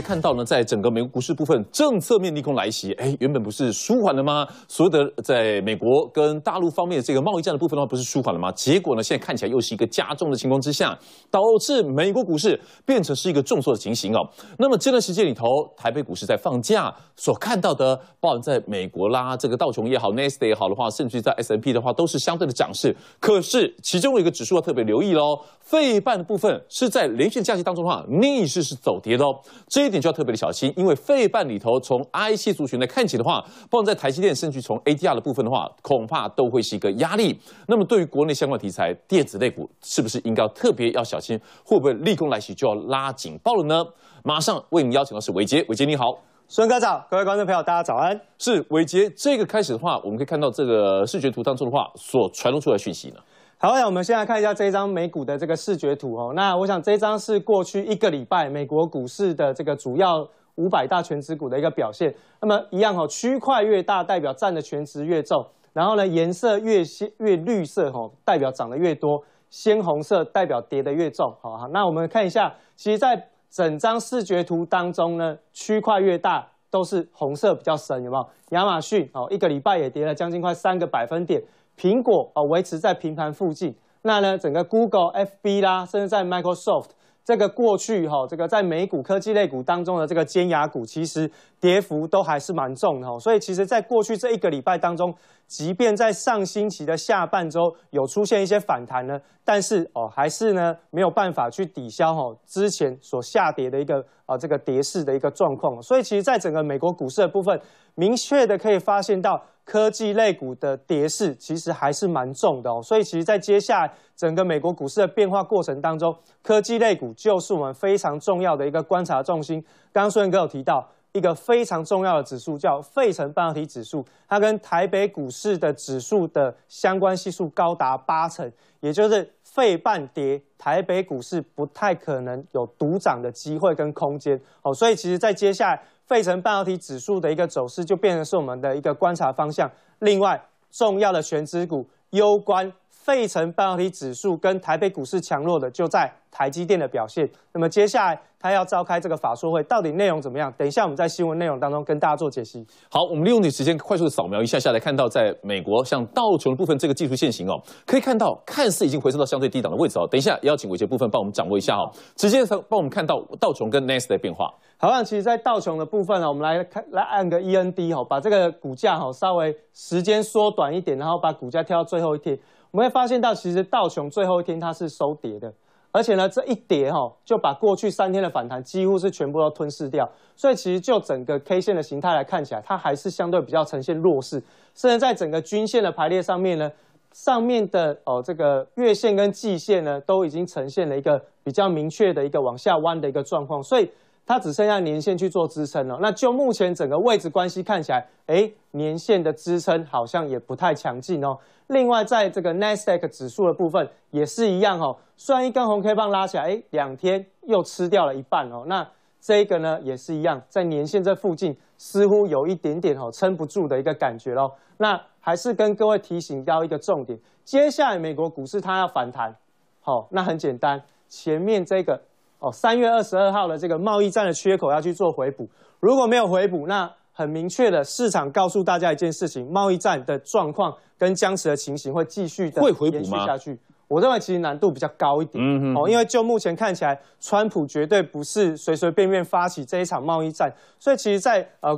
可以看到呢，在整个美国股市部分，政策面利空来袭。哎，原本不是舒缓了吗？所有的在美国跟大陆方面这个贸易战的部分的话，不是舒缓了吗？结果呢，现在看起来又是一个加重的情况之下，导致美国股市变成是一个重挫的情形哦。那么这段时间里头，台北股市在放假，所看到的含在美国啦，这个道琼也好，n e s t 也好的话，甚至在 S M P 的话，都是相对的涨势。可是其中有一个指数要特别留意喽，费半的部分是在连续假期当中的话，逆势是走跌的。这一点就要特别的小心，因为费半里头从 I 七族群来看起的话，放在台积电，甚至从 ADR 的部分的话，恐怕都会是一个压力。那么对于国内相关题材电子类股，是不是应该特别要小心，会不会立功来袭就要拉警报了呢？马上为您邀请的是伟杰，伟杰你好，孙科长，各位观众朋友，大家早安。是伟杰，这个开始的话，我们可以看到这个视觉图当中的话，所传露出来的讯息呢？好，那我们先来看一下这张美股的这个视觉图哦。那我想这一张是过去一个礼拜美国股市的这个主要五百大全值股的一个表现。那么一样哈，区块越大代表占的全值越重，然后呢颜色越鲜越绿色哦，代表涨得越多；鲜红色代表跌得越重。好，那我们看一下，其实在整张视觉图当中呢，区块越大都是红色比较深，有没有？亚马逊哦，一个礼拜也跌了将近快三个百分点。苹果啊维持在平盘附近，那呢整个 Google、FB 啦，甚至在 Microsoft 这个过去哈，这个在美股科技类股当中的这个尖牙股，其实跌幅都还是蛮重的哈。所以其实在过去这一个礼拜当中，即便在上星期的下半周有出现一些反弹呢，但是哦还是呢没有办法去抵消哈之前所下跌的一个啊这个跌势的一个状况。所以其实在整个美国股市的部分，明确的可以发现到。科技类股的跌势其实还是蛮重的哦，所以其实，在接下来整个美国股市的变化过程当中，科技类股就是我们非常重要的一个观察重心。刚刚苏岩哥有提到。一个非常重要的指数叫费城半导体指数，它跟台北股市的指数的相关系数高达八成，也就是费半跌，台北股市不太可能有独涨的机会跟空间。好，所以其实在接下来费城半导体指数的一个走势，就变成是我们的一个观察方向。另外重要的悬指股，攸关。费城半导体指数跟台北股市强弱的，就在台积电的表现。那么接下来，他要召开这个法说会，到底内容怎么样？等一下，我们在新闻内容当中跟大家做解析。好，我们利用你时间快速的扫描一下下来，看到在美国像道琼部分这个技术线型哦，可以看到看似已经回升到相对低档的位置哦。等一下，邀请伟杰部分帮我们掌握一下哦，直接帮我们看到道琼跟 n s t 的变化。好，其实，在道琼的部分呢，我们来看，来按个 END 哦，把这个股价哈稍微时间缩短一点，然后把股价跳到最后一天。我们会发现到，其实道琼最后一天它是收跌的，而且呢，这一跌哈就把过去三天的反弹几乎是全部都吞噬掉。所以其实就整个 K 线的形态来看起来，它还是相对比较呈现弱势，甚至在整个均线的排列上面呢，上面的哦这个月线跟季线呢都已经呈现了一个比较明确的一个往下弯的一个状况，所以。它只剩下年线去做支撑了，那就目前整个位置关系看起来，哎，年线的支撑好像也不太强劲哦。另外，在这个 Nasdaq 指数的部分也是一样哦，虽然一根红 K 棒拉起来，哎，两天又吃掉了一半哦。那这个呢也是一样，在年线这附近似乎有一点点哦撑不住的一个感觉喽。那还是跟各位提醒到一个重点，接下来美国股市它要反弹，好，那很简单，前面这个。哦，三月二十二号的这个贸易战的缺口要去做回补，如果没有回补，那很明确的市场告诉大家一件事情：贸易战的状况跟僵持的情形会继续会回补延续下去。我认为其实难度比较高一点。哦，因为就目前看起来，川普绝对不是随随便便发起这一场贸易战，所以其实，在呃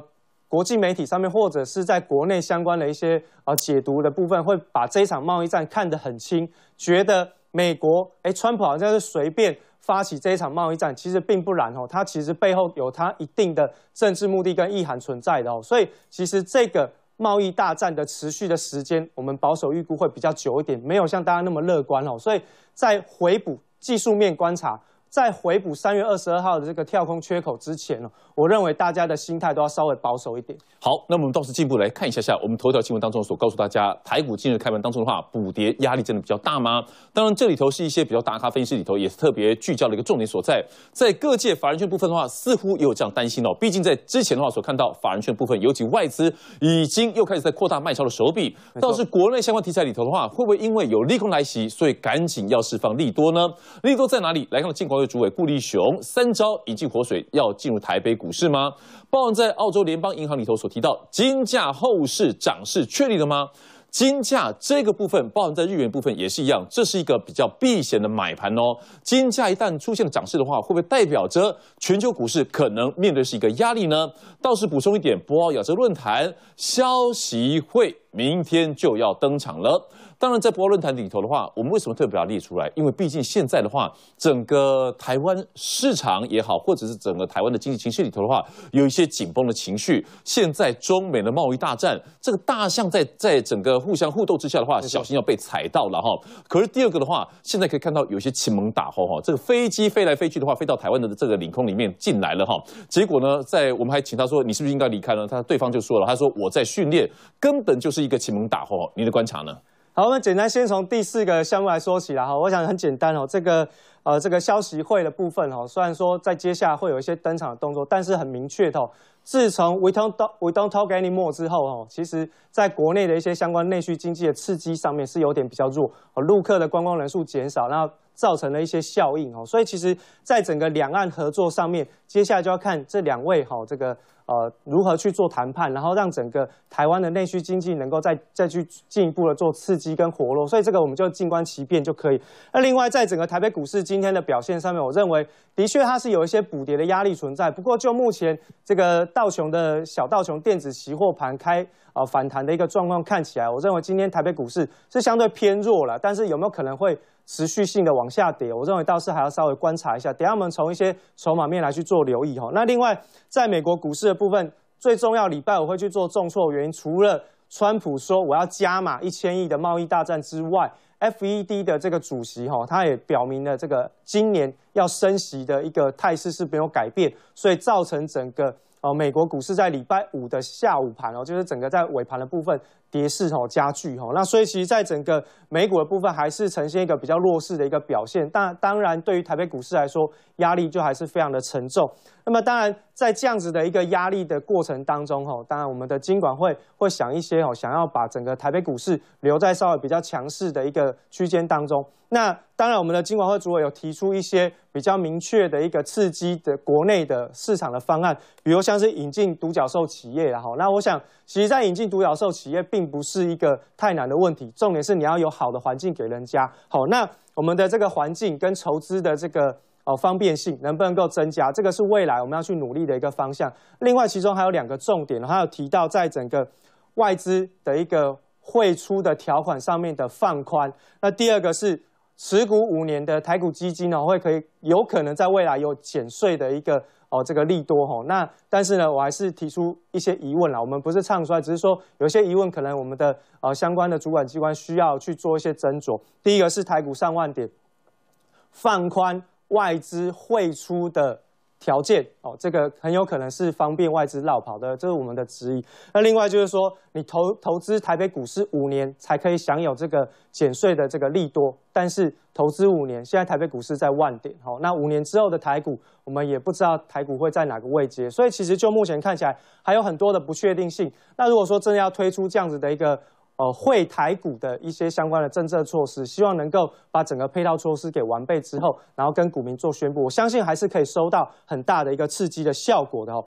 国际媒体上面，或者是在国内相关的一些呃解读的部分，会把这一场贸易战看得很轻，觉得美国哎川普好像是随便。发起这一场贸易战，其实并不然哦，它其实背后有它一定的政治目的跟意涵存在的哦，所以其实这个贸易大战的持续的时间，我们保守预估会比较久一点，没有像大家那么乐观哦，所以在回补技术面观察。在回补三月二十二号的这个跳空缺口之前哦，我认为大家的心态都要稍微保守一点。好，那我们到时进一步来看一下下，我们头条新闻当中所告诉大家，台股今日开盘当中的话，补跌压力真的比较大吗？当然，这里头是一些比较大咖分析师里头也是特别聚焦的一个重点所在。在各界法人券部分的话，似乎也有这样担心哦。毕竟在之前的话所看到法人券部分，尤其外资已经又开始在扩大卖超的手笔。倒是国内相关题材里头的话，会不会因为有利空来袭，所以赶紧要释放利多呢？利多在哪里？来看到近况。主委顾立雄三招引进活水，要进入台北股市吗？报案在澳洲联邦银行里头所提到，金价后市涨势确立了吗？金价这个部分，报含在日元部分也是一样，这是一个比较避险的买盘哦。金价一旦出现涨势的话，会不会代表着全球股市可能面对是一个压力呢？倒是补充一点，博鳌亚洲论坛消息会明天就要登场了。当然，在博鳌论坛里头的话，我们为什么特别把它列出来？因为毕竟现在的话，整个台湾市场也好，或者是整个台湾的经济情绪里头的话，有一些紧绷的情绪。现在中美的贸易大战，这个大象在在整个互相互斗之下的话，小心要被踩到了哈。可是第二个的话，现在可以看到有些启蒙打后哈，这个飞机飞来飞去的话，飞到台湾的这个领空里面进来了哈。结果呢，在我们还请他说，你是不是应该离开了？他对方就说了，他说我在训练，根本就是一个启蒙打后。您的观察呢？好，我们简单先从第四个项目来说起来哈。我想很简单哦，这个呃，这个消息会的部分哦，虽然说在接下来会有一些登场的动作，但是很明确的，自从 we don't we don't talk anymore 之后哦，其实在国内的一些相关内需经济的刺激上面是有点比较弱，哦，陆客的观光人数减少，然后。造成了一些效应哦，所以其实在整个两岸合作上面，接下来就要看这两位哈这个呃如何去做谈判，然后让整个台湾的内需经济能够再再去进一步的做刺激跟活络。所以这个我们就静观其变就可以。那另外在整个台北股市今天的表现上面，我认为的确它是有一些补跌的压力存在。不过就目前这个道琼的小道琼电子期货盘开啊反弹的一个状况看起来，我认为今天台北股市是相对偏弱了。但是有没有可能会？持续性的往下跌，我认为倒是还要稍微观察一下，等下我们从一些筹码面来去做留意哈。那另外，在美国股市的部分，最重要礼拜我会去做重挫原因，除了川普说我要加码一千亿的贸易大战之外，F E D 的这个主席哈，他也表明了这个今年要升息的一个态势是没有改变，所以造成整个呃美国股市在礼拜五的下午盘哦，就是整个在尾盘的部分。跌势吼加剧吼，那所以其实在整个美股的部分还是呈现一个比较弱势的一个表现，但当然对于台北股市来说，压力就还是非常的沉重。那么当然在这样子的一个压力的过程当中吼，当然我们的金管会会想一些吼，想要把整个台北股市留在稍微比较强势的一个区间当中。那当然我们的金管会主委有提出一些比较明确的一个刺激的国内的市场的方案，比如像是引进独角兽企业然后，那我想。其实，在引进独角兽企业并不是一个太难的问题，重点是你要有好的环境给人家。好，那我们的这个环境跟筹资的这个哦方便性能不能够增加，这个是未来我们要去努力的一个方向。另外，其中还有两个重点，还有提到在整个外资的一个汇出的条款上面的放宽。那第二个是。持股五年的台股基金呢，会可以有可能在未来有减税的一个哦这个利多哈。那但是呢，我还是提出一些疑问啦。我们不是唱衰，只是说有些疑问，可能我们的呃相关的主管机关需要去做一些斟酌。第一个是台股上万点，放宽外资汇出的。条件哦，这个很有可能是方便外资绕跑的，这是我们的质疑。那另外就是说，你投投资台北股市五年才可以享有这个减税的这个利多，但是投资五年，现在台北股市在万点，好，那五年之后的台股，我们也不知道台股会在哪个位阶，所以其实就目前看起来还有很多的不确定性。那如果说真的要推出这样子的一个。呃，会台股的一些相关的政策措施，希望能够把整个配套措施给完备之后，然后跟股民做宣布，我相信还是可以收到很大的一个刺激的效果的哦。